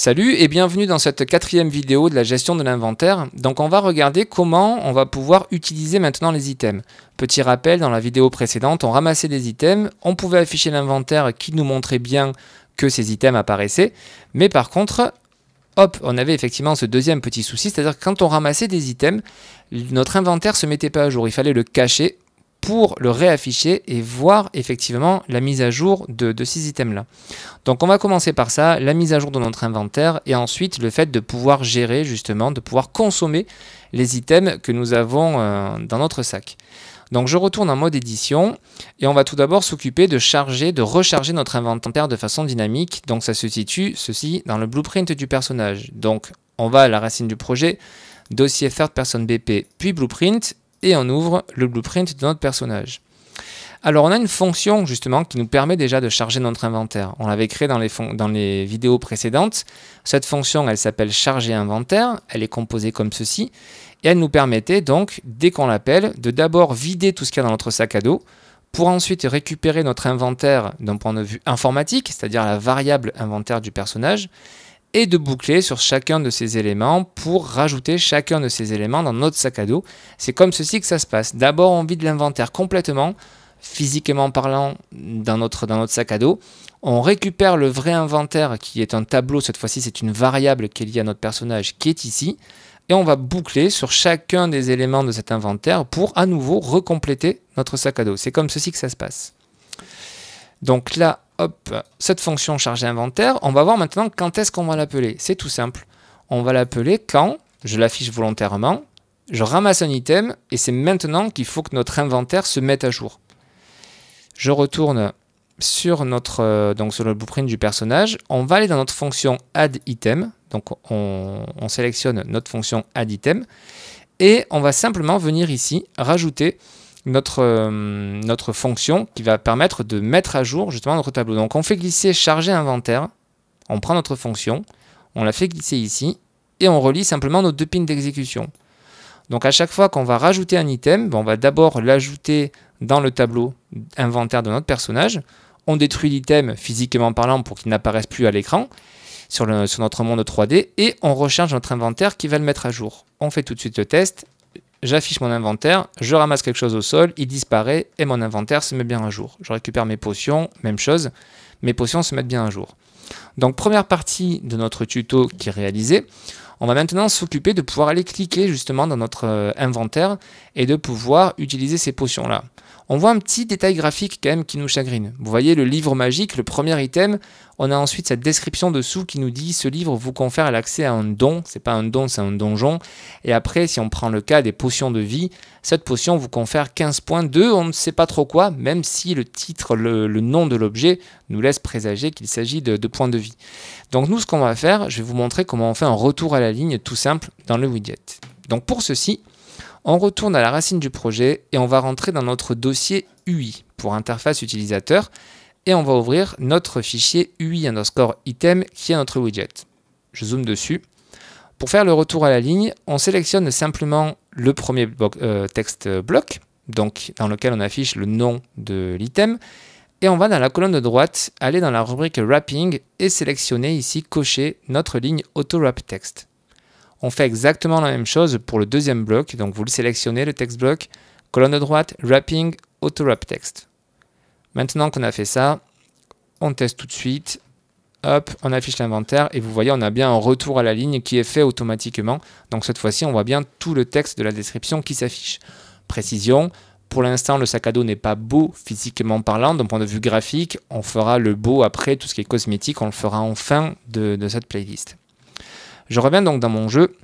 Salut et bienvenue dans cette quatrième vidéo de la gestion de l'inventaire. Donc on va regarder comment on va pouvoir utiliser maintenant les items. Petit rappel, dans la vidéo précédente, on ramassait des items, on pouvait afficher l'inventaire qui nous montrait bien que ces items apparaissaient, mais par contre, hop, on avait effectivement ce deuxième petit souci, c'est-à-dire que quand on ramassait des items, notre inventaire se mettait pas à jour, il fallait le cacher pour le réafficher et voir effectivement la mise à jour de, ces items-là. Donc on va commencer par ça, la mise à jour de notre inventaire et ensuite le fait de pouvoir gérer justement, de pouvoir consommer les items que nous avons euh, dans notre sac. Donc je retourne en mode édition et on va tout d'abord s'occuper de charger, de recharger notre inventaire de façon dynamique. Donc ça se situe, ceci, dans le blueprint du personnage. Donc on va à la racine du projet, dossier third person BP, puis blueprint et on ouvre le blueprint de notre personnage. Alors on a une fonction justement qui nous permet déjà de charger notre inventaire. On l'avait créé dans les, dans les, vidéos précédentes. Cette fonction, elle s'appelle charger inventaire. Elle est composée comme ceci. Et elle nous permettait donc, dès qu'on l'appelle, de d'abord vider tout ce qu'il y a dans notre sac à dos pour ensuite récupérer notre inventaire d'un point de vue informatique, c'est-à-dire la variable inventaire du personnage, et de boucler sur chacun de ces éléments pour rajouter chacun de ces éléments dans notre sac à dos. C'est comme ceci que ça se passe. D'abord, on vide l'inventaire complètement, physiquement parlant, dans notre, dans notre sac à dos. On récupère le vrai inventaire qui est un tableau, cette fois-ci c'est une variable qui est liée à notre personnage qui est ici. Et on va boucler sur chacun des éléments de cet inventaire pour à nouveau recompléter notre sac à dos. C'est comme ceci que ça se passe. Donc là, hop, cette fonction chargée inventaire, on va voir maintenant quand est-ce qu'on va l'appeler. C'est tout simple. On va l'appeler quand, je l'affiche volontairement, je ramasse un item et c'est maintenant qu'il faut que notre inventaire se mette à jour. Je retourne sur notre euh, donc sur le blueprint du personnage. On va aller dans notre fonction add item. Donc on, on sélectionne notre fonction add item et on va simplement venir ici rajouter notre, euh, notre fonction qui va permettre de mettre à jour justement notre tableau. Donc on fait glisser charger inventaire, on prend notre fonction, on la fait glisser ici, et on relie simplement nos deux pins d'exécution. Donc à chaque fois qu'on va rajouter un item, ben, on va d'abord l'ajouter dans le tableau inventaire de notre personnage, on détruit l'item physiquement parlant pour qu'il n'apparaisse plus à l'écran sur, sur notre monde 3D, et on recharge notre inventaire qui va le mettre à jour. On fait tout de suite le test, j'affiche mon inventaire, je ramasse quelque chose au sol, il disparaît et mon inventaire se met bien à jour. Je récupère mes potions, même chose, mes potions se mettent bien à jour. Donc première partie de notre tuto qui est réalisé, on va maintenant s'occuper de pouvoir aller cliquer justement dans notre euh, inventaire et de pouvoir utiliser ces potions-là on voit un petit détail graphique quand même qui nous chagrine. Vous voyez le livre magique, le premier item, on a ensuite cette description dessous qui nous dit ce livre vous confère l'accès à un don, c'est pas un don, c'est un donjon, et après si on prend le cas des potions de vie, cette potion vous confère 15 points de on ne sait pas trop quoi, même si le titre, le, nom de l'objet nous laisse présager qu'il s'agit de, de points de vie. Donc nous ce qu'on va faire, je vais vous montrer comment on fait un retour à la ligne tout simple dans le widget. Donc pour ceci, on retourne à la racine du projet et on va rentrer dans notre dossier UI pour interface utilisateur et on va ouvrir notre fichier UI underscore item qui est notre widget. Je zoome dessus. Pour faire le retour à la ligne, on sélectionne simplement le premier bloc, euh, texte bloc, donc dans lequel on affiche le nom de l'item, et on va dans la colonne de droite, aller dans la rubrique Wrapping et sélectionner ici, cocher notre ligne Auto Wrap on fait exactement la même chose pour le deuxième bloc, donc vous le sélectionnez, le texte bloc, colonne droite, wrapping, auto-wrap text. Maintenant qu'on a fait ça, on teste tout de suite, hop, on affiche l'inventaire, et vous voyez, on a bien un retour à la ligne qui est fait automatiquement, donc cette fois-ci, on voit bien tout le texte de la description qui s'affiche. Précision, pour l'instant, le sac à dos n'est pas beau physiquement parlant, d'un point de vue graphique. On fera le beau après, tout ce qui est cosmétique, on le fera en fin de cette playlist. Je reviens donc dans mon jeu.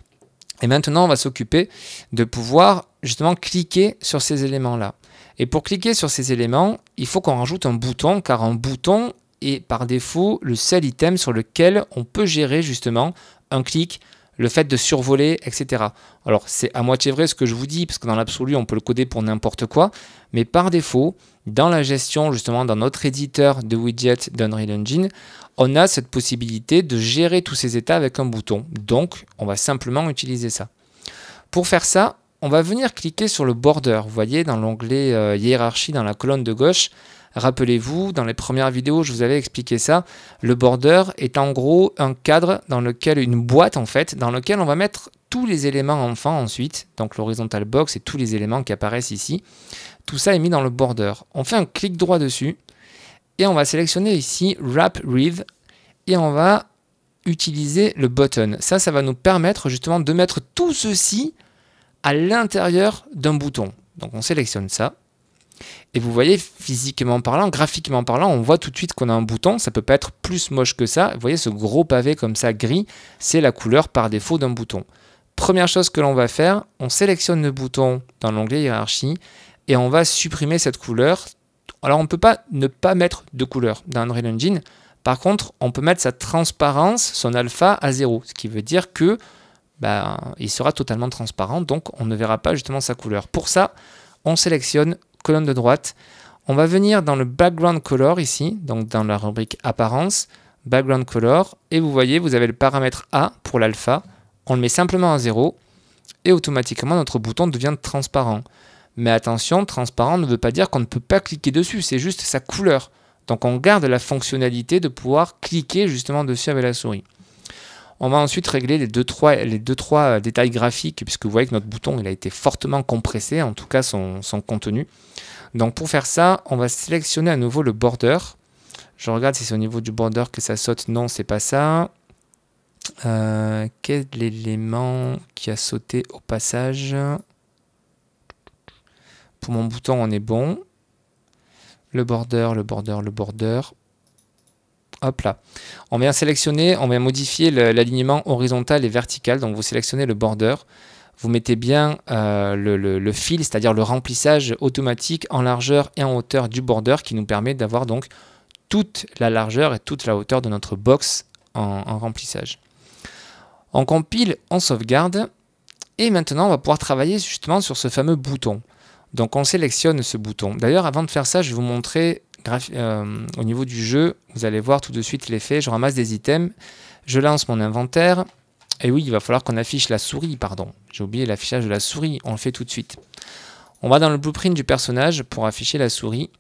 Et maintenant, on va s'occuper de pouvoir justement cliquer sur ces éléments-là. Et pour cliquer sur ces éléments, il faut qu'on rajoute un bouton, car un bouton est par défaut le seul item sur lequel on peut gérer justement un clic, le fait de survoler, etc. Alors c'est à moitié vrai ce que je vous dis, parce que dans l'absolu, on peut le coder pour n'importe quoi, mais par défaut, dans la gestion justement, dans notre éditeur de widget d'Unreal Engine, on a cette possibilité de gérer tous ces états avec un bouton. Donc on va simplement utiliser ça. Pour faire ça, on va venir cliquer sur le border. Vous voyez dans l'onglet euh, hiérarchie, dans la colonne de gauche, Rappelez-vous, dans les premières vidéos, je vous avais expliqué ça. Le border est en gros un cadre dans lequel, une boîte en fait, dans lequel on va mettre tous les éléments enfin ensuite, donc l'horizontal box et tous les éléments qui apparaissent ici. Tout ça est mis dans le border. On fait un clic droit dessus et on va sélectionner ici Wrap Rev et on va utiliser le button. Ça, ça va nous permettre justement de mettre tout ceci à l'intérieur d'un bouton. Donc on sélectionne ça et vous voyez, physiquement parlant, graphiquement parlant, on voit tout de suite qu'on a un bouton. Ça peut pas être plus moche que ça. Vous voyez, ce gros pavé comme ça, gris, c'est la couleur par défaut d'un bouton. Première chose que l'on va faire, on sélectionne le bouton dans l'onglet hiérarchie et on va supprimer cette couleur. Alors on ne peut pas ne pas mettre de couleur dans Unreal Engine. Par contre, on peut mettre sa transparence, son alpha à 0, ce qui veut dire que ben, il sera totalement transparent, donc on ne verra pas justement sa couleur. Pour ça, on sélectionne colonne de droite. On va venir dans le background color ici, donc dans la rubrique apparence, background color, et vous voyez, vous avez le paramètre A pour l'alpha. On le met simplement à 0 et automatiquement notre bouton devient transparent. Mais attention, transparent ne veut pas dire qu'on ne peut pas cliquer dessus, c'est juste sa couleur. Donc on garde la fonctionnalité de pouvoir cliquer justement dessus avec la souris. On va ensuite régler les 2-3 les deux, trois euh, détails graphiques, puisque vous voyez que notre bouton il a été fortement compressé, en tout cas son, contenu. Donc pour faire ça, on va sélectionner à nouveau le border. Je regarde si c'est au niveau du border que ça saute. Non, c'est pas ça. Euh, quel est l'élément qui a sauté au passage Pour mon bouton, on est bon. Le border, le border, le border hop là. On vient sélectionner, on vient modifier l'alignement horizontal et vertical, donc vous sélectionnez le border, vous mettez bien euh, le, fil, c'est-à-dire le remplissage automatique en largeur et en hauteur du border qui nous permet d'avoir donc toute la largeur et toute la hauteur de notre box en, en remplissage. On compile, on sauvegarde et maintenant on va pouvoir travailler justement sur ce fameux bouton. Donc on sélectionne ce bouton. D'ailleurs avant de faire ça je vais vous montrer euh, au niveau du jeu, vous allez voir tout de suite l'effet. Je ramasse des items, je lance mon inventaire. Et oui, il va falloir qu'on affiche la souris, pardon. J'ai oublié l'affichage de la souris, on le fait tout de suite. On va dans le blueprint du personnage pour afficher la souris.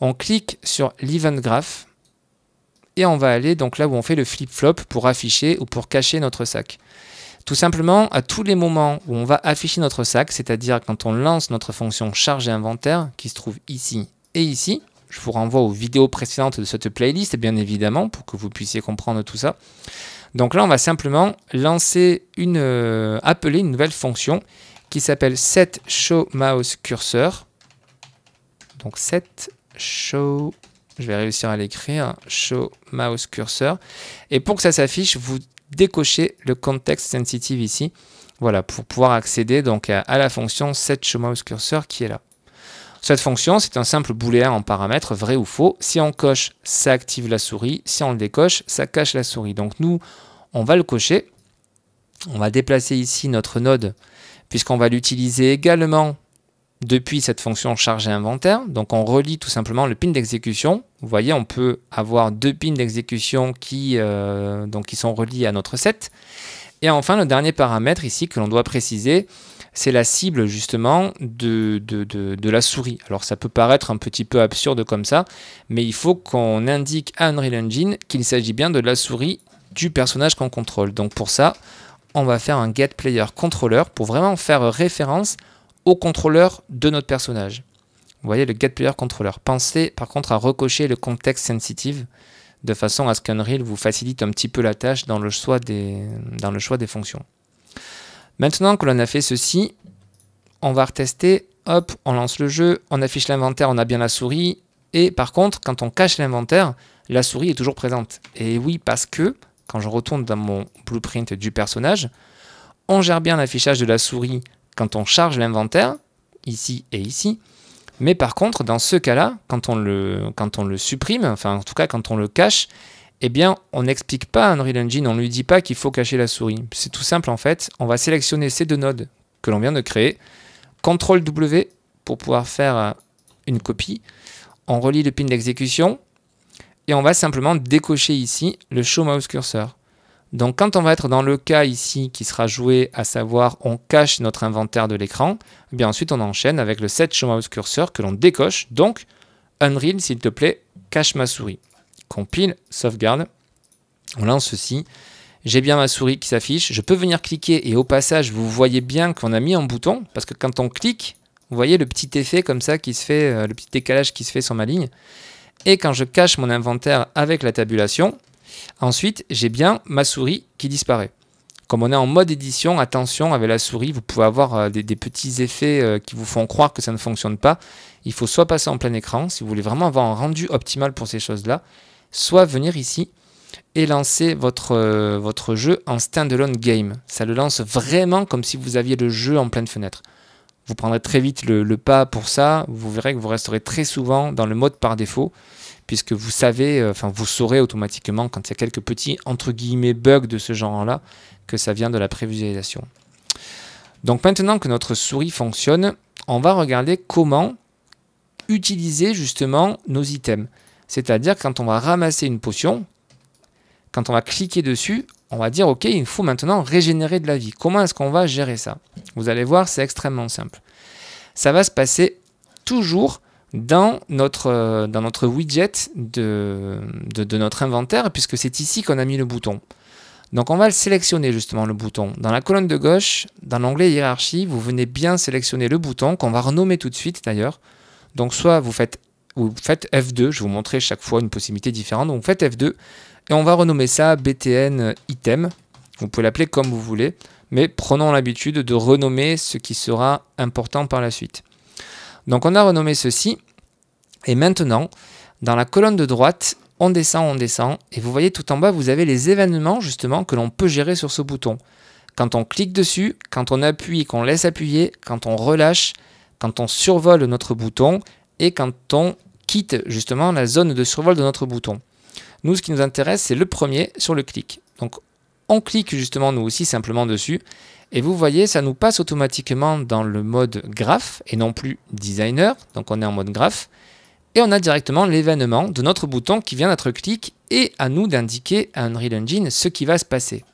On clique sur l'event graph et on va aller donc là où on fait le flip-flop pour afficher ou pour cacher notre sac. Tout simplement, à tous les moments où on va afficher notre sac, c'est-à-dire quand on lance notre fonction charge inventaire, qui se trouve ici et ici, je vous renvoie aux vidéos précédentes de cette playlist, bien évidemment, pour que vous puissiez comprendre tout ça. Donc là, on va simplement lancer une, euh, appeler une nouvelle fonction qui s'appelle setShowMouseCursor. Donc setShow... je vais réussir à l'écrire, hein, show Et pour que ça s'affiche, vous décochez le context sensitive ici. Voilà, pour pouvoir accéder donc à, la fonction setShowMouseCursor qui est là. Cette fonction, c'est un simple booléen en paramètres vrai ou faux. Si on coche, ça active la souris. Si on le décoche, ça cache la souris. Donc nous, on va le cocher. On va déplacer ici notre node puisqu'on va l'utiliser également depuis cette fonction charger inventaire. Donc on relie tout simplement le pin d'exécution. Vous voyez, on peut avoir deux pins d'exécution qui, euh, donc qui sont reliés à notre set. Et enfin, le dernier paramètre ici que l'on doit préciser, c'est la cible justement de, de, la souris. Alors ça peut paraître un petit peu absurde comme ça, mais il faut qu'on indique à Unreal Engine qu'il s'agit bien de la souris du personnage qu'on contrôle. Donc pour ça, on va faire un GetPlayerController player pour vraiment faire référence au contrôleur de notre personnage. Vous voyez le GetPlayerController. player Pensez par contre à recocher le contexte sensitive de façon à ce qu'Unreal vous facilite un petit peu la tâche dans le choix des, dans le choix des fonctions. Maintenant que l'on a fait ceci, on va retester. Hop, on lance le jeu, on affiche l'inventaire, on a bien la souris. Et par contre, quand on cache l'inventaire, la souris est toujours présente. Et oui, parce que quand je retourne dans mon blueprint du personnage, on gère bien l'affichage de la souris quand on charge l'inventaire, ici et ici. Mais par contre, dans ce cas-là, quand, on le, quand on le supprime, enfin en tout cas quand on le cache, eh bien, on n'explique pas à Unreal Engine, on ne lui dit pas qu'il faut cacher la souris. C'est tout simple en fait, on va sélectionner ces deux nodes que l'on vient de créer, CTRL W pour pouvoir faire euh, une copie, on relie le pin d'exécution, et on va simplement décocher ici le Show Mouse Cursor. Donc quand on va être dans le cas ici qui sera joué, à savoir on cache notre inventaire de l'écran, eh bien ensuite on enchaîne avec le Set Show Mouse Cursor que l'on décoche, donc Unreal s'il te plaît, cache ma souris compile, sauvegarde. On lance ceci. J'ai bien ma souris qui s'affiche. Je peux venir cliquer et au passage, vous voyez bien qu'on a mis un bouton parce que quand on clique, vous voyez le petit effet comme ça qui se fait, euh, le petit décalage qui se fait sur ma ligne. Et quand je cache mon inventaire avec la tabulation, ensuite j'ai bien ma souris qui disparaît. Comme on est en mode édition, attention avec la souris, vous pouvez avoir euh, des, petits effets euh, qui vous font croire que ça ne fonctionne pas. Il faut soit passer en plein écran si vous voulez vraiment avoir un rendu optimal pour ces choses-là, soit venir ici et lancer euh, votre, jeu en standalone game. Ça le lance vraiment comme si vous aviez le jeu en pleine fenêtre. Vous prendrez très vite le, pas pour ça. Vous verrez que vous resterez très souvent dans le mode par défaut, puisque vous savez, euh, enfin vous saurez automatiquement quand il y a quelques petits entre guillemets bugs de ce genre-là que ça vient de la prévisualisation. Donc maintenant que notre souris fonctionne, on va regarder comment utiliser justement nos items. C'est-à-dire quand on va ramasser une potion, quand on va cliquer dessus, on va dire, OK, il faut maintenant régénérer de la vie. Comment est-ce qu'on va gérer ça Vous allez voir, c'est extrêmement simple. Ça va se passer toujours dans notre, euh, dans notre widget de, de, de notre inventaire, puisque c'est ici qu'on a mis le bouton. Donc on va le sélectionner justement, le bouton. Dans la colonne de gauche, dans l'onglet hiérarchie, vous venez bien sélectionner le bouton, qu'on va renommer tout de suite d'ailleurs. Donc soit vous faites vous faites F2, je vais vous montrer chaque fois une possibilité différente. Donc faites F2 et on va renommer ça BTN item. Vous pouvez l'appeler comme vous voulez, mais prenons l'habitude de renommer ce qui sera important par la suite. Donc on a renommé ceci et maintenant dans la colonne de droite, on descend, on descend et vous voyez tout en bas, vous avez les événements justement que l'on peut gérer sur ce bouton. Quand on clique dessus, quand on appuie, qu'on laisse appuyer, quand on relâche, quand on survole notre bouton et quand on quitte justement la zone de survol de notre bouton. Nous, ce qui nous intéresse, c'est le premier sur le clic. Donc, on clique justement nous aussi simplement dessus. Et vous voyez, ça nous passe automatiquement dans le mode graphe et non plus designer. Donc, on est en mode graphe. Et on a directement l'événement de notre bouton qui vient d'être clic et à nous d'indiquer à Unreal Engine ce qui va se passer.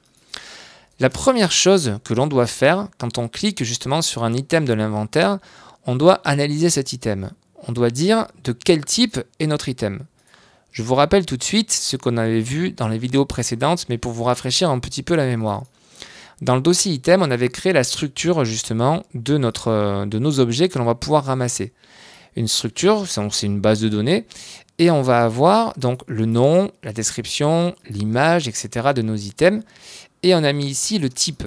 La première chose que l'on doit faire quand on clique justement sur un item de l'inventaire, on doit analyser cet item on doit dire de quel type est notre item. Je vous rappelle tout de suite ce qu'on avait vu dans les vidéos précédentes, mais pour vous rafraîchir un petit peu la mémoire. Dans le dossier item, on avait créé la structure justement de, notre, de nos objets que l'on va pouvoir ramasser. Une structure, c'est une base de données, et on va avoir donc le nom, la description, l'image, etc. de nos items. Et on a mis ici le type.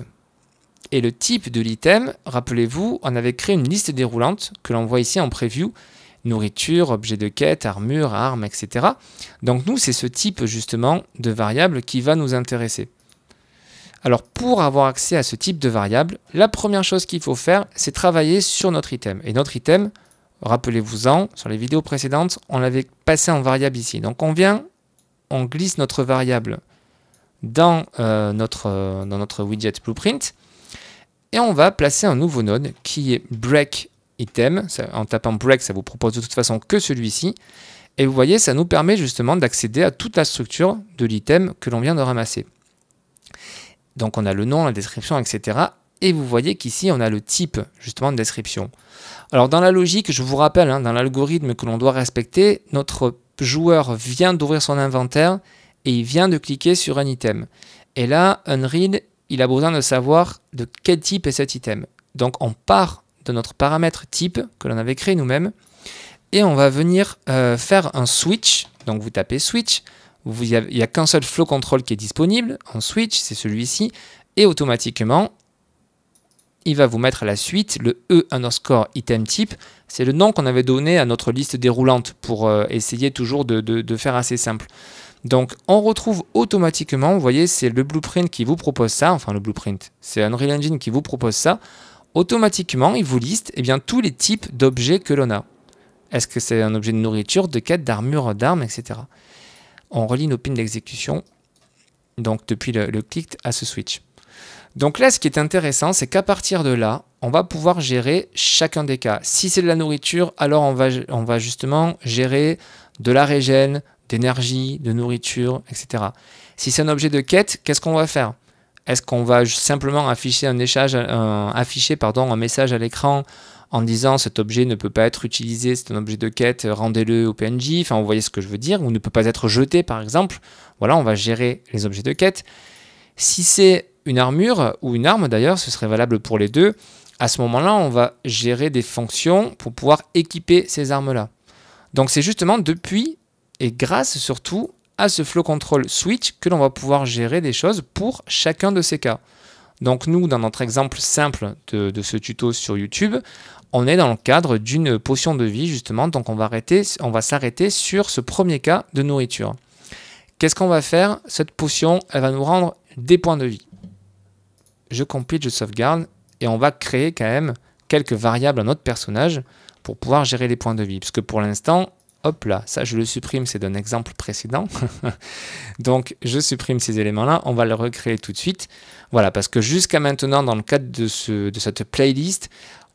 Et le type de l'item, rappelez-vous, on avait créé une liste déroulante que l'on voit ici en preview nourriture, objet de quête, armure, armes, etc. Donc nous, c'est ce type justement de variable qui va nous intéresser. Alors pour avoir accès à ce type de variable, la première chose qu'il faut faire, c'est travailler sur notre item. Et notre item, rappelez-vous-en, sur les vidéos précédentes, on l'avait passé en variable ici. Donc on vient, on glisse notre variable dans, euh, notre, euh, dans notre widget blueprint, et on va placer un nouveau node qui est break item. en tapant break, ça vous propose de toute façon que celui-ci. Et vous voyez, ça nous permet justement d'accéder à toute la structure de l'item que l'on vient de ramasser. Donc on a le nom, la description, etc. Et vous voyez qu'ici, on a le type justement de description. Alors dans la logique, je vous rappelle, hein, dans l'algorithme que l'on doit respecter, notre joueur vient d'ouvrir son inventaire et il vient de cliquer sur un item. Et là, Unread, il a besoin de savoir de quel type est cet item. Donc on part de notre paramètre type que l'on avait créé nous-mêmes. Et on va venir euh, faire un switch. Donc vous tapez switch. Il n'y a, qu'un seul flow control qui est disponible en switch, c'est celui-ci. Et automatiquement, il va vous mettre à la suite le E underscore item type. C'est le nom qu'on avait donné à notre liste déroulante pour euh, essayer toujours de, de faire assez simple. Donc on retrouve automatiquement, vous voyez, c'est le blueprint qui vous propose ça, enfin le blueprint, c'est Unreal Engine qui vous propose ça automatiquement, il vous liste et eh bien, tous les types d'objets que l'on a. Est-ce que c'est un objet de nourriture, de quête, d'armure, d'armes, etc. On relie nos pins d'exécution, donc depuis le, le, à ce switch. Donc là, ce qui est intéressant, c'est qu'à partir de là, on va pouvoir gérer chacun des cas. Si c'est de la nourriture, alors on va, on va justement gérer de la régène, d'énergie, de nourriture, etc. Si c'est un objet de quête, qu'est-ce qu'on va faire est-ce qu'on va simplement afficher un, message à l'écran en disant cet objet ne peut pas être utilisé, c'est un objet de quête, rendez-le au PNJ, enfin vous voyez ce que je veux dire, ou ne peut pas être jeté par exemple. Voilà, on va gérer les objets de quête. Si c'est une armure ou une arme d'ailleurs, ce serait valable pour les deux, à ce moment-là, on va gérer des fonctions pour pouvoir équiper ces armes-là. Donc c'est justement depuis et grâce surtout à ce flow control switch que l'on va pouvoir gérer des choses pour chacun de ces cas. Donc nous, dans notre exemple simple de, ce tuto sur YouTube, on est dans le cadre d'une potion de vie justement, donc on va, arrêter, on va s'arrêter sur ce premier cas de nourriture. Qu'est-ce qu'on va faire Cette potion, elle va nous rendre des points de vie. Je compile, je sauvegarde, et on va créer quand même quelques variables à notre personnage pour pouvoir gérer les points de vie. puisque pour l'instant, hop là, ça je le supprime, c'est d'un exemple précédent. Donc je supprime ces éléments-là, on va le recréer tout de suite. Voilà, parce que jusqu'à maintenant, dans le cadre de, ce, de cette playlist,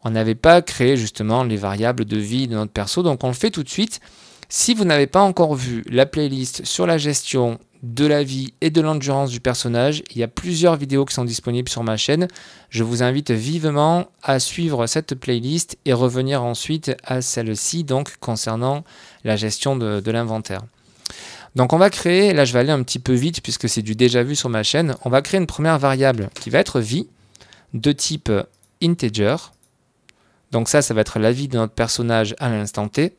on n'avait pas créé justement les variables de vie de notre perso, donc on le fait tout de suite. Si vous n'avez pas encore vu la playlist sur la gestion de la vie et de l'endurance du personnage. Il y a plusieurs vidéos qui sont disponibles sur ma chaîne. Je vous invite vivement à suivre cette playlist et revenir ensuite à celle-ci, donc concernant la gestion de, l'inventaire. Donc on va créer, là je vais aller un petit peu vite puisque c'est du déjà vu sur ma chaîne, on va créer une première variable qui va être vie de type integer. Donc ça, ça va être la vie de notre personnage à l'instant T.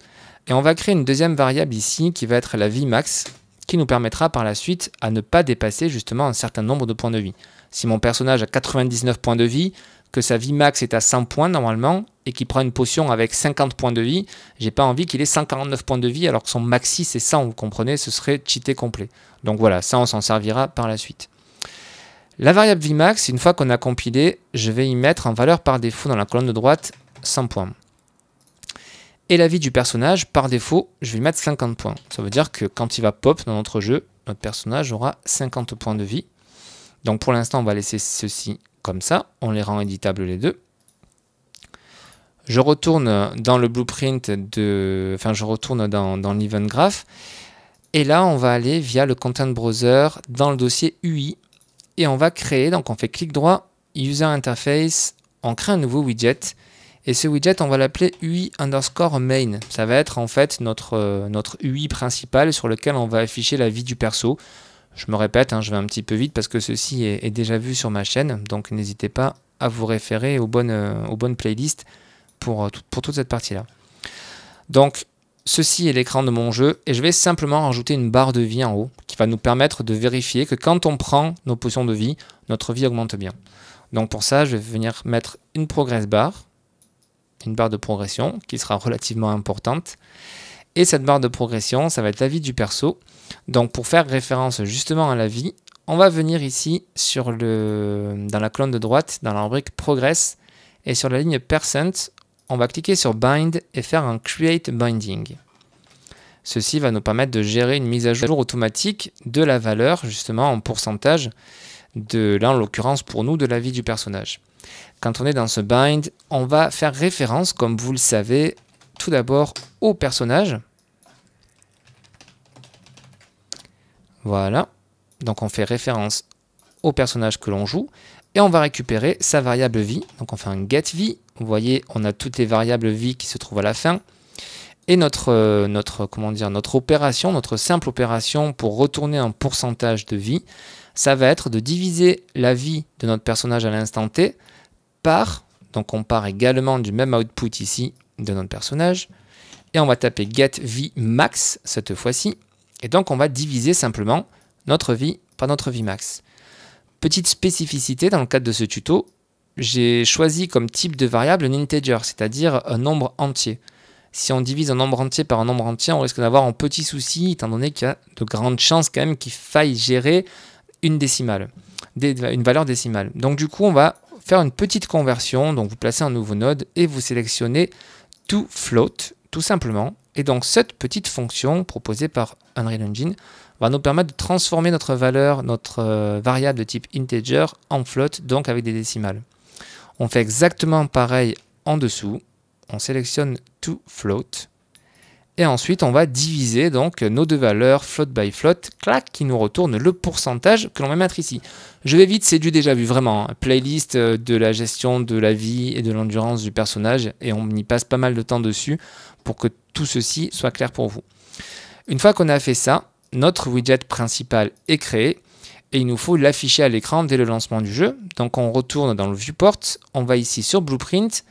Et on va créer une deuxième variable ici qui va être la vie max qui nous permettra par la suite à ne pas dépasser justement un certain nombre de points de vie. Si mon personnage a 99 points de vie, que sa vie max est à 100 points normalement et qu'il prend une potion avec 50 points de vie, j'ai pas envie qu'il ait 149 points de vie alors que son maxi c'est 100, vous comprenez, ce serait cheaté complet. Donc voilà, ça on s'en servira par la suite. La variable vie max, une fois qu'on a compilé, je vais y mettre en valeur par défaut dans la colonne de droite 100 points. Et la vie du personnage, par défaut, je vais mettre 50 points. Ça veut dire que quand il va pop dans notre jeu, notre personnage aura 50 points de vie. Donc pour l'instant, on va laisser ceci comme ça, on les rend éditables les deux. Je retourne dans le blueprint de, enfin je retourne dans, l'event graph et là on va aller via le content browser dans le dossier UI et on va créer, donc on fait clic droit, user interface, on crée un nouveau widget et ce widget on va l'appeler UI underscore main. Ça va être en fait notre, euh, notre UI principal sur lequel on va afficher la vie du perso. Je me répète, hein, je vais un petit peu vite parce que ceci est, déjà vu sur ma chaîne, donc n'hésitez pas à vous référer aux bonnes, euh, aux bonnes playlists pour, euh, pour toute cette partie-là. Donc, ceci est l'écran de mon jeu et je vais simplement rajouter une barre de vie en haut qui va nous permettre de vérifier que quand on prend nos potions de vie, notre vie augmente bien. Donc pour ça, je vais venir mettre une progress bar, une barre de progression qui sera relativement importante. Et cette barre de progression, ça va être la vie du perso. Donc pour faire référence justement à la vie, on va venir ici sur le, dans la colonne de droite, dans la rubrique Progress, et sur la ligne Percent, on va cliquer sur Bind et faire un Create Binding. Ceci va nous permettre de gérer une mise à jour automatique de la valeur, justement en pourcentage, de là en l'occurrence pour nous, de la vie du personnage. Quand on est dans ce bind, on va faire référence, comme vous le savez, tout d'abord au personnage. Voilà. Donc on fait référence au personnage que l'on joue et on va récupérer sa variable vie. Donc on fait un get vie. Vous voyez, on a toutes les variables vie qui se trouvent à la fin. Et notre, euh, notre, comment dire, notre opération, notre simple opération pour retourner un pourcentage de vie, ça va être de diviser la vie de notre personnage à l'instant T par, donc on part également du même output ici, de notre personnage. Et on va taper get vie max cette fois-ci. Et donc on va diviser simplement notre vie par notre vie max. Petite spécificité dans le cadre de ce tuto, j'ai choisi comme type de variable un integer, c'est-à-dire un nombre entier. Si on divise un nombre entier par un nombre entier, on risque d'avoir un petit souci, étant donné qu'il y a de grandes chances quand même qu'il faille gérer une décimale, une valeur décimale. Donc du coup, on va faire une petite conversion. Donc vous placez un nouveau node et vous sélectionnez To float, tout simplement. Et donc cette petite fonction proposée par Unreal Engine va nous permettre de transformer notre valeur, notre euh, variable de type integer en float, donc avec des décimales. On fait exactement pareil en dessous. On sélectionne float. Et ensuite, on va diviser donc nos deux valeurs float by float, clac, qui nous retourne le pourcentage que l'on va mettre ici. Je vais vite, c'est du déjà vu vraiment. Hein. Playlist euh, de la gestion de la vie et de l'endurance du personnage, et on y passe pas mal de temps dessus pour que tout ceci soit clair pour vous. Une fois qu'on a fait ça, notre widget principal est créé et il nous faut l'afficher à l'écran dès le lancement du jeu. Donc on retourne dans le viewport, on va ici sur Blueprint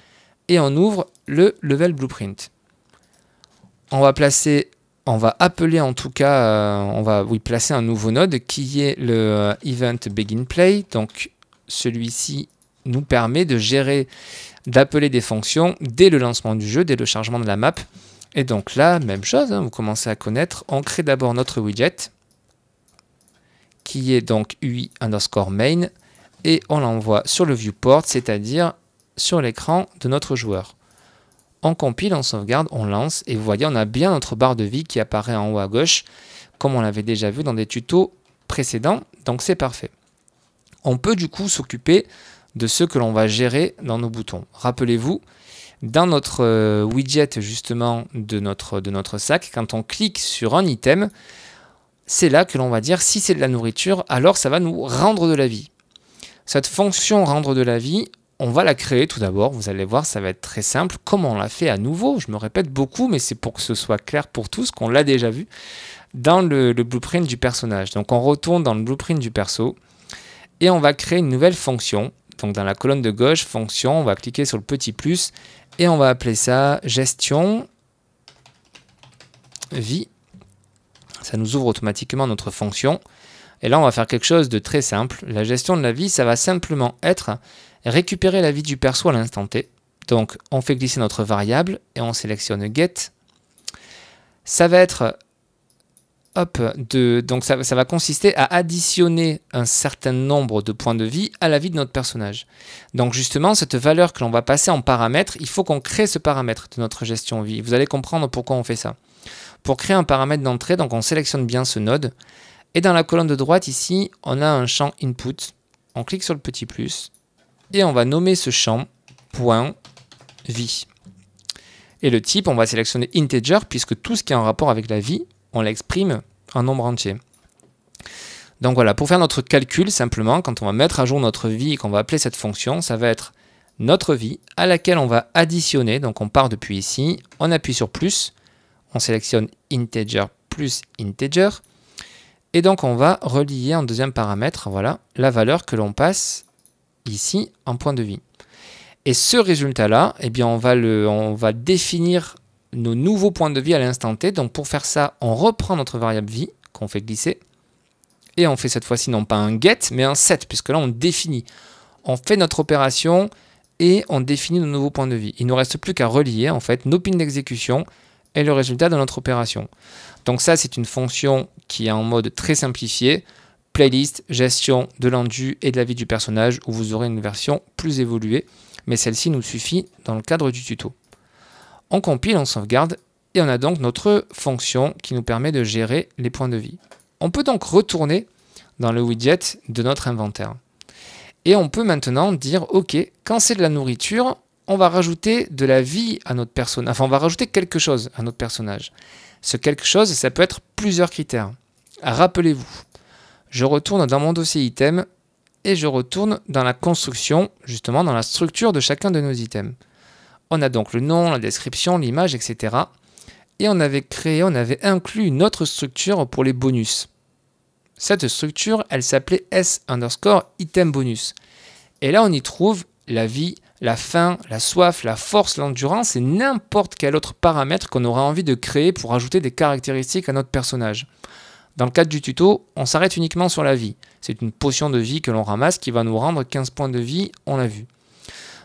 et on ouvre le Level Blueprint on va placer, on va appeler en tout cas, euh, on va oui, placer un nouveau node qui est le euh, event begin play. Donc celui-ci nous permet de gérer, d'appeler des fonctions dès le lancement du jeu, dès le chargement de la map. Et donc là, même chose, hein, vous commencez à connaître, on crée d'abord notre widget qui est donc UI underscore main et on l'envoie sur le viewport, c'est-à-dire sur l'écran de notre joueur on compile, on sauvegarde, on lance, et vous voyez, on a bien notre barre de vie qui apparaît en haut à gauche, comme on l'avait déjà vu dans des tutos précédents, donc c'est parfait. On peut du coup s'occuper de ce que l'on va gérer dans nos boutons. Rappelez-vous, dans notre euh, widget justement de notre, de notre sac, quand on clique sur un item, c'est là que l'on va dire si c'est de la nourriture, alors ça va nous rendre de la vie. Cette fonction rendre de la vie, on va la créer tout d'abord, vous allez voir, ça va être très simple, Comment on l'a fait à nouveau, je me répète beaucoup, mais c'est pour que ce soit clair pour tous, qu'on l'a déjà vu, dans le, le, blueprint du personnage. Donc on retourne dans le blueprint du perso, et on va créer une nouvelle fonction, donc dans la colonne de gauche, fonction, on va cliquer sur le petit plus, et on va appeler ça gestion vie, ça nous ouvre automatiquement notre fonction, et là on va faire quelque chose de très simple, la gestion de la vie, ça va simplement être récupérer la vie du perso à l'instant T. Donc on fait glisser notre variable et on sélectionne get. Ça va être hop, de, donc ça, ça, va consister à additionner un certain nombre de points de vie à la vie de notre personnage. Donc justement, cette valeur que l'on va passer en paramètre, il faut qu'on crée ce paramètre de notre gestion vie. Vous allez comprendre pourquoi on fait ça. Pour créer un paramètre d'entrée, donc on sélectionne bien ce node, et dans la colonne de droite ici, on a un champ input. On clique sur le petit plus, et on va nommer ce champ point vie. Et le type, on va sélectionner integer puisque tout ce qui est en rapport avec la vie, on l'exprime en nombre entier. Donc voilà, pour faire notre calcul, simplement, quand on va mettre à jour notre vie et qu'on va appeler cette fonction, ça va être notre vie à laquelle on va additionner. Donc on part depuis ici, on appuie sur plus, on sélectionne integer plus integer. Et donc on va relier en deuxième paramètre, voilà, la valeur que l'on passe ici un point de vie. Et ce résultat-là, eh bien, on va, le, on va définir nos nouveaux points de vie à l'instant T. Donc pour faire ça, on reprend notre variable vie qu'on fait glisser. Et on fait cette fois-ci non pas un get, mais un set, puisque là on définit. On fait notre opération et on définit nos nouveaux points de vie. Il ne nous reste plus qu'à relier en fait nos pins d'exécution et le résultat de notre opération. Donc ça, c'est une fonction qui est en mode très simplifié playlist, gestion de l'endu et de la vie du personnage où vous aurez une version plus évoluée, mais celle-ci nous suffit dans le cadre du tuto. On compile, on sauvegarde et on a donc notre fonction qui nous permet de gérer les points de vie. On peut donc retourner dans le widget de notre inventaire. Et on peut maintenant dire, ok, quand c'est de la nourriture, on va rajouter de la vie à notre personnage, enfin on va rajouter quelque chose à notre personnage. Ce quelque chose, ça peut être plusieurs critères. Rappelez-vous, je retourne dans mon dossier item et je retourne dans la construction, justement dans la structure de chacun de nos items. On a donc le nom, la description, l'image, etc. Et on avait créé, on avait inclus une autre structure pour les bonus. Cette structure, elle s'appelait S underscore item bonus. Et là, on y trouve la vie, la faim, la soif, la force, l'endurance et n'importe quel autre paramètre qu'on aura envie de créer pour ajouter des caractéristiques à notre personnage. Dans le cadre du tuto, on s'arrête uniquement sur la vie. C'est une potion de vie que l'on ramasse qui va nous rendre 15 points de vie, on l'a vu.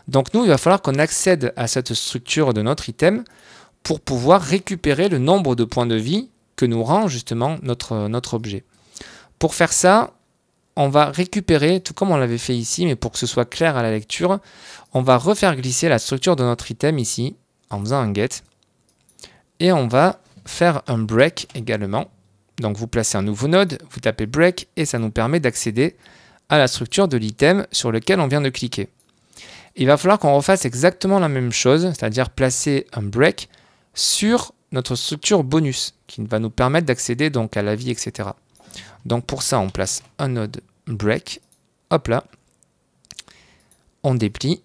Donc nous, il va falloir qu'on accède à cette structure de notre item pour pouvoir récupérer le nombre de points de vie que nous rend justement notre, notre objet. Pour faire ça, on va récupérer, tout comme on l'avait fait ici, mais pour que ce soit clair à la lecture, on va refaire glisser la structure de notre item ici, en faisant un get. Et on va faire un break également, donc vous placez un nouveau node, vous tapez break et ça nous permet d'accéder à la structure de l'item sur lequel on vient de cliquer. Il va falloir qu'on refasse exactement la même chose, c'est-à-dire placer un break sur notre structure bonus qui va nous permettre d'accéder donc à la vie, etc. Donc pour ça, on place un node break, hop là, on déplie,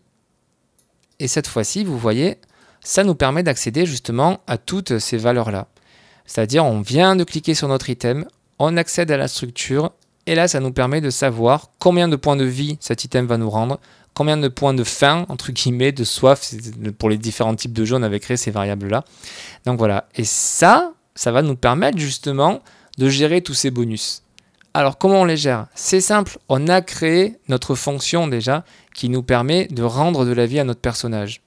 et cette fois-ci, vous voyez, ça nous permet d'accéder justement à toutes ces valeurs-là. C'est-à-dire, on vient de cliquer sur notre item, on accède à la structure, et là, ça nous permet de savoir combien de points de vie cet item va nous rendre, combien de points de faim, entre guillemets, de soif, pour les différents types de jeux, on avait créé ces variables-là. Donc voilà, et ça, ça va nous permettre justement de gérer tous ces bonus. Alors comment on les gère C'est simple, on a créé notre fonction déjà qui nous permet de rendre de la vie à notre personnage.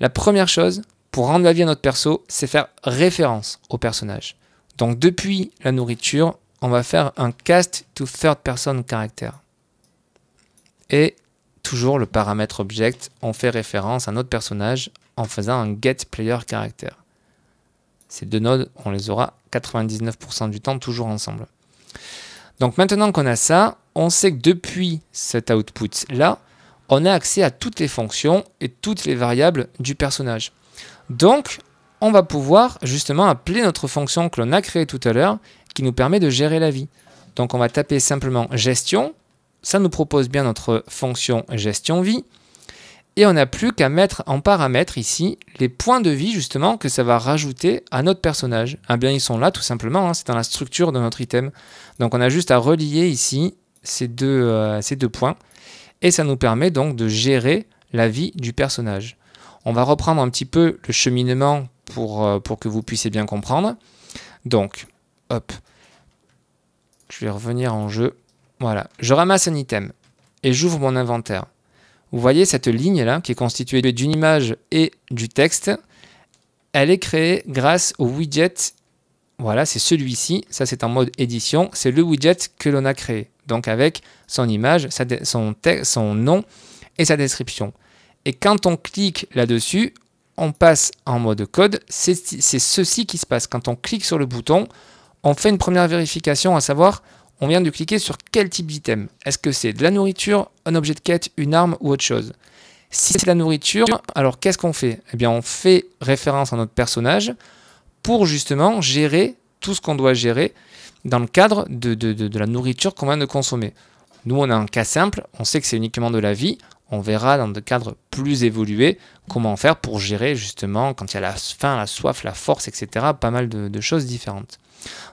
La première chose, pour rendre la vie à notre perso, c'est faire référence au personnage. Donc depuis la nourriture, on va faire un cast to third person caractère. Et toujours le paramètre object, on fait référence à notre personnage en faisant un get player character. Ces deux nodes, on les aura 99% du temps toujours ensemble. Donc maintenant qu'on a ça, on sait que depuis cet output là, on a accès à toutes les fonctions et toutes les variables du personnage. Donc, on va pouvoir justement appeler notre fonction que l'on a créée tout à l'heure qui nous permet de gérer la vie. Donc, on va taper simplement gestion. Ça nous propose bien notre fonction gestion vie. Et on n'a plus qu'à mettre en paramètre ici les points de vie justement que ça va rajouter à notre personnage. Ah bien ils sont là tout simplement, hein, c'est dans la structure de notre item. Donc on a juste à relier ici ces deux euh, points et ça nous permet donc de gérer la vie du personnage. On va reprendre un petit peu le cheminement pour, euh, pour que vous puissiez bien comprendre. Donc, hop, je vais revenir en jeu. Voilà, je ramasse un item et j'ouvre mon inventaire. Vous voyez cette ligne-là, qui est constituée d'une image et du texte, elle est créée grâce au widget. Voilà, c'est celui-ci, ça c'est en mode édition, c'est le widget que l'on a créé. Donc avec son image, son, son nom et sa description. Et quand on clique là-dessus, on passe en mode code. C'est ceci qui se passe. Quand on clique sur le bouton, on fait une première vérification, à savoir, on vient de cliquer sur quel type d'item. Est-ce que c'est de la nourriture, un objet de quête, une arme ou autre chose Si c'est de la nourriture, alors qu'est-ce qu'on fait Eh bien, on fait référence à notre personnage pour justement gérer tout ce qu'on doit gérer dans le cadre de la nourriture qu'on vient de consommer. Nous, on a un cas simple, on sait que c'est uniquement de la vie, on verra dans des cadres plus évolués comment faire pour gérer justement quand il y a la faim, la soif, la force, etc. Pas mal de, choses différentes.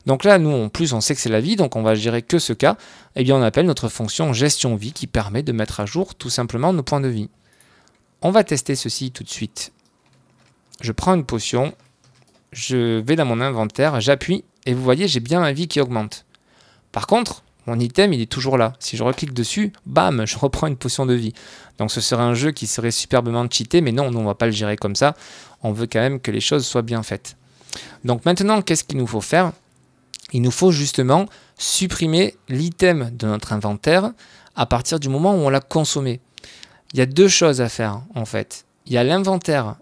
Donc là, nous, en plus, on sait que c'est la vie, donc on va gérer que ce cas. Eh bien, on appelle notre fonction gestion vie qui permet de mettre à jour tout simplement nos points de vie. On va tester ceci tout de suite. Je prends une potion, je vais dans mon inventaire, j'appuie, et vous voyez, j'ai bien ma vie qui augmente. Par contre, mon item il est toujours là. Si je reclique dessus, bam, je reprends une potion de vie. Donc ce serait un jeu qui serait superbement cheaté, mais non, nous, on va pas le gérer comme ça. On veut quand même que les choses soient bien faites. Donc maintenant, qu'est-ce qu'il nous faut faire Il nous faut justement supprimer l'item de notre inventaire à partir du moment où on l'a consommé. Il y a deux choses à faire en fait. Il y a l'inventaire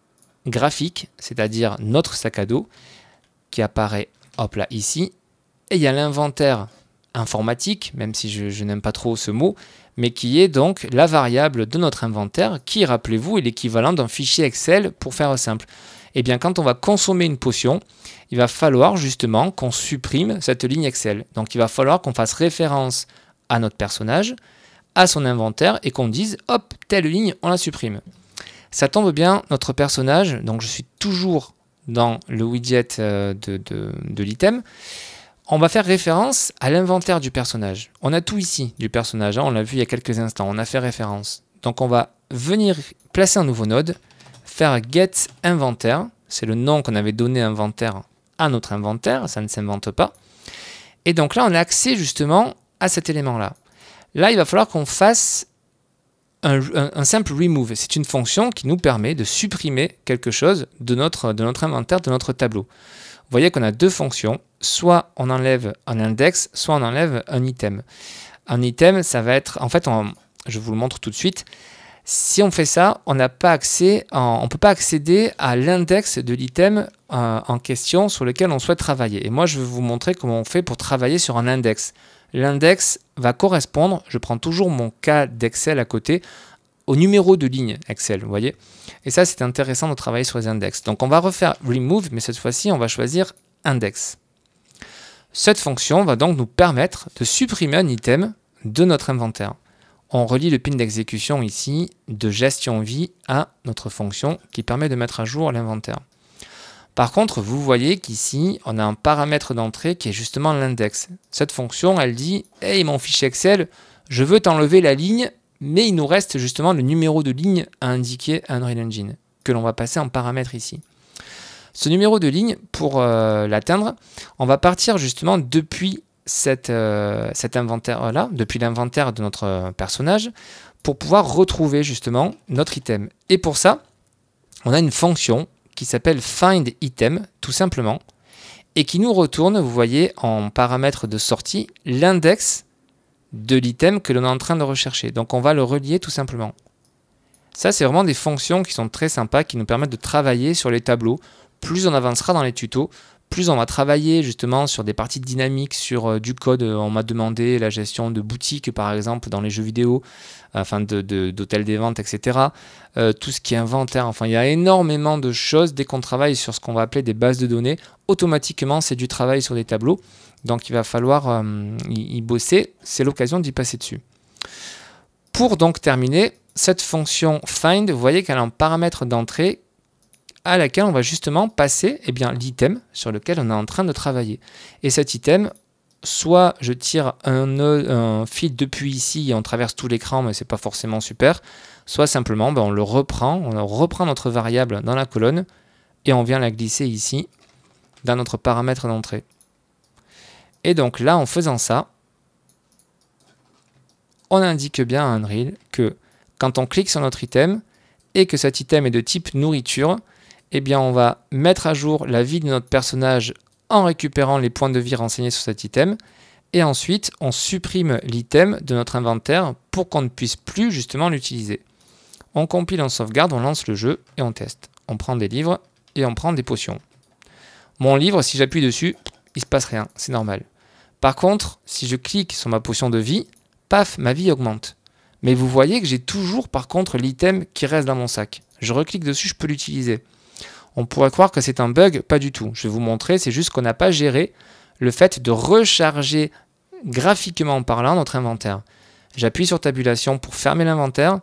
graphique, c'est-à-dire notre sac à dos, qui apparaît hop là ici, et il y a l'inventaire informatique, même si je, n'aime pas trop ce mot, mais qui est donc la variable de notre inventaire, qui, rappelez-vous, est l'équivalent d'un fichier Excel pour faire simple. Et eh bien, quand on va consommer une potion, il va falloir justement qu'on supprime cette ligne Excel. Donc, il va falloir qu'on fasse référence à notre personnage, à son inventaire, et qu'on dise, hop, telle ligne, on la supprime. Ça tombe bien, notre personnage, donc je suis toujours dans le widget euh, de l'item, on va faire référence à l'inventaire du personnage. On a tout ici du personnage, hein, on l'a vu il y a quelques instants, on a fait référence. Donc on va venir placer un nouveau node, faire get inventaire, c'est le nom qu'on avait donné inventaire à notre inventaire, ça ne s'invente pas. Et donc là, on a accès justement à cet élément-là. Là, il va falloir qu'on fasse un, simple remove. C'est une fonction qui nous permet de supprimer quelque chose de notre, de notre inventaire, de notre tableau vous voyez qu'on a deux fonctions. Soit on enlève un index, soit on enlève un item. Un item, ça va être... En fait, je vous le montre tout de suite. Si on fait ça, on n'a pas accès, on ne peut pas accéder à l'index de l'item euh, en question sur lequel on souhaite travailler. Et moi, je vais vous montrer comment on fait pour travailler sur un index. L'index va correspondre, je prends toujours mon cas d'Excel à côté, au numéro de ligne Excel, vous voyez Et ça, c'est intéressant de travailler sur les index. Donc on va refaire remove, mais cette fois-ci, on va choisir index. Cette fonction va donc nous permettre de supprimer un item de notre inventaire. On relie le pin d'exécution ici de gestion vie à notre fonction qui permet de mettre à jour l'inventaire. Par contre, vous voyez qu'ici, on a un paramètre d'entrée qui est justement l'index. Cette fonction, elle dit « Hey, mon fichier Excel, je veux t'enlever la ligne mais il nous reste justement le numéro de ligne à indiquer à Unreal Engine, que l'on va passer en paramètre ici. Ce numéro de ligne, pour euh, l'atteindre, on va partir justement depuis euh, cet inventaire-là, depuis l'inventaire de notre euh, personnage, pour pouvoir retrouver justement notre item. Et pour ça, on a une fonction qui s'appelle find item, tout simplement, et qui nous retourne, vous voyez, en paramètre de sortie, l'index de l'item que l'on est en train de rechercher. Donc on va le relier tout simplement. Ça, c'est vraiment des fonctions qui sont très sympas, qui nous permettent de travailler sur les tableaux. Plus on avancera dans les tutos, plus on va travailler justement sur des parties dynamiques, sur euh, du code. Euh, on m'a demandé la gestion de boutiques, par exemple, dans les jeux vidéo, enfin de d'hôtels de, des ventes, etc. Euh, tout ce qui est inventaire, enfin, il y a énormément de choses. Dès qu'on travaille sur ce qu'on va appeler des bases de données, automatiquement, c'est du travail sur des tableaux. Donc il va falloir euh, y, bosser, c'est l'occasion d'y passer dessus. Pour donc terminer, cette fonction find, vous voyez qu'elle a un paramètre d'entrée à laquelle on va justement passer eh bien l'item sur lequel on est en train de travailler. Et cet item, soit je tire un, fil depuis ici et on traverse tout l'écran, mais c'est pas forcément super, soit simplement ben, on le reprend, on reprend notre variable dans la colonne et on vient la glisser ici dans notre paramètre d'entrée. Et donc là, en faisant ça, on indique bien à Unreal que quand on clique sur notre item et que cet item est de type nourriture, eh bien on va mettre à jour la vie de notre personnage en récupérant les points de vie renseignés sur cet item. Et ensuite, on supprime l'item de notre inventaire pour qu'on ne puisse plus justement l'utiliser. On compile, en sauvegarde, on lance le jeu et on teste. On prend des livres et on prend des potions. Mon livre, si j'appuie dessus, il se passe rien, c'est normal. Par contre, si je clique sur ma potion de vie, paf, ma vie augmente. Mais vous voyez que j'ai toujours par contre l'item qui reste dans mon sac. Je reclique dessus, je peux l'utiliser. On pourrait croire que c'est un bug, pas du tout. Je vais vous montrer, c'est juste qu'on n'a pas géré le fait de recharger graphiquement parlant notre inventaire. J'appuie sur tabulation pour fermer l'inventaire,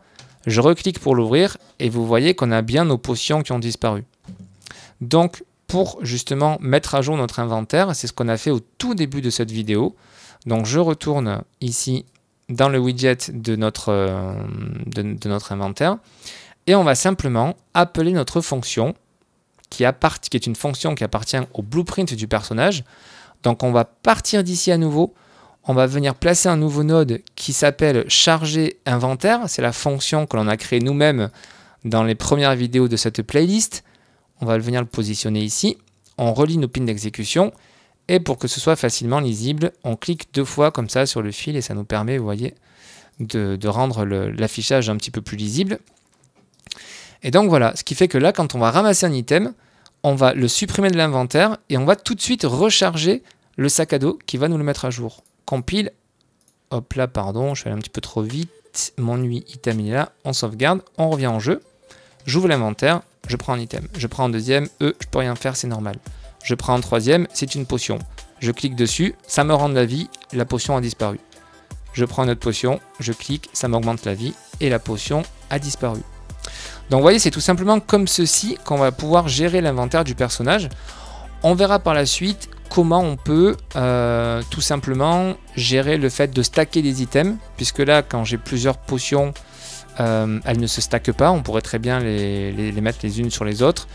je reclique pour l'ouvrir et vous voyez qu'on a bien nos potions qui ont disparu. Donc pour justement mettre à jour notre inventaire. C'est ce qu'on a fait au tout début de cette vidéo. Donc je retourne ici dans le widget de notre, euh, de, notre inventaire et on va simplement appeler notre fonction qui, appartient, qui est une fonction qui appartient au blueprint du personnage. Donc on va partir d'ici à nouveau, on va venir placer un nouveau node qui s'appelle charger inventaire. C'est la fonction que l'on a créée nous-mêmes dans les premières vidéos de cette playlist on va venir le positionner ici, on relie nos pins d'exécution, et pour que ce soit facilement lisible, on clique deux fois comme ça sur le fil, et ça nous permet, vous voyez, de, rendre l'affichage un petit peu plus lisible. Et donc voilà, ce qui fait que là, quand on va ramasser un item, on va le supprimer de l'inventaire, et on va tout de suite recharger le sac à dos qui va nous le mettre à jour. Compile, hop là, pardon, je suis allé un petit peu trop vite, mon nuit item est là, on sauvegarde, on revient en jeu, j'ouvre l'inventaire, je prends un item. Je prends un deuxième, E, je peux rien faire, c'est normal. Je prends un troisième, c'est une potion. Je clique dessus, ça me rend de la vie, la potion a disparu. Je prends une autre potion, je clique, ça m'augmente la vie, et la potion a disparu. Donc vous voyez, c'est tout simplement comme ceci qu'on va pouvoir gérer l'inventaire du personnage. On verra par la suite comment on peut euh, tout simplement gérer le fait de stacker des items, puisque là, quand j'ai plusieurs potions, euh, elles ne se stackent pas, on pourrait très bien les, mettre les unes sur les autres.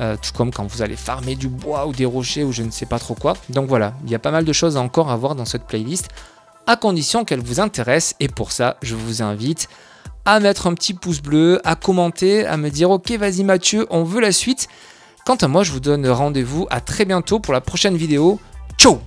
Euh, tout comme quand vous allez farmer du bois ou des rochers ou je ne sais pas trop quoi. Donc voilà, il y a pas mal de choses encore à voir dans cette playlist, à condition qu'elle vous intéresse. Et pour ça, je vous invite à mettre un petit pouce bleu, à commenter, à me dire ok vas-y Mathieu, on veut la suite. Quant à moi, je vous donne rendez-vous à très bientôt pour la prochaine vidéo. Ciao